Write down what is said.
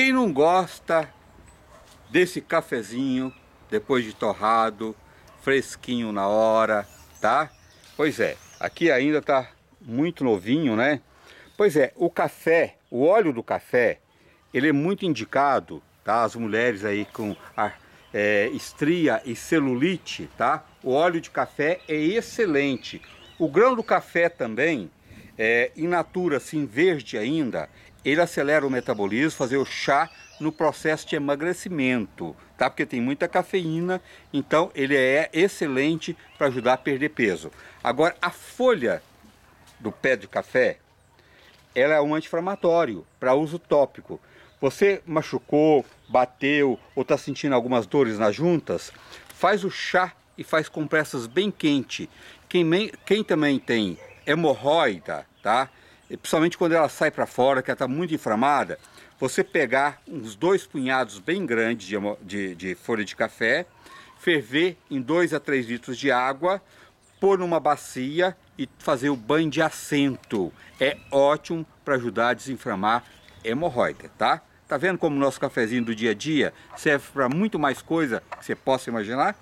Quem não gosta desse cafezinho depois de torrado, fresquinho na hora, tá? Pois é, aqui ainda tá muito novinho, né? Pois é, o café, o óleo do café, ele é muito indicado, tá? As mulheres aí com a, é, estria e celulite, tá? O óleo de café é excelente. O grão do café também, é, in natura, assim, verde ainda, ele acelera o metabolismo, fazer o chá no processo de emagrecimento, tá? Porque tem muita cafeína, então ele é excelente para ajudar a perder peso. Agora, a folha do pé de café, ela é um anti-inflamatório para uso tópico. Você machucou, bateu ou está sentindo algumas dores nas juntas, faz o chá e faz compressas bem quente. Quem, quem também tem hemorroida, tá? E principalmente quando ela sai para fora, que ela está muito inflamada, você pegar uns dois punhados bem grandes de, de, de folha de café, ferver em 2 a 3 litros de água, pôr numa bacia e fazer o banho de assento. É ótimo para ajudar a desinflamar hemorroida, tá? Tá vendo como o nosso cafezinho do dia a dia serve para muito mais coisa que você possa imaginar?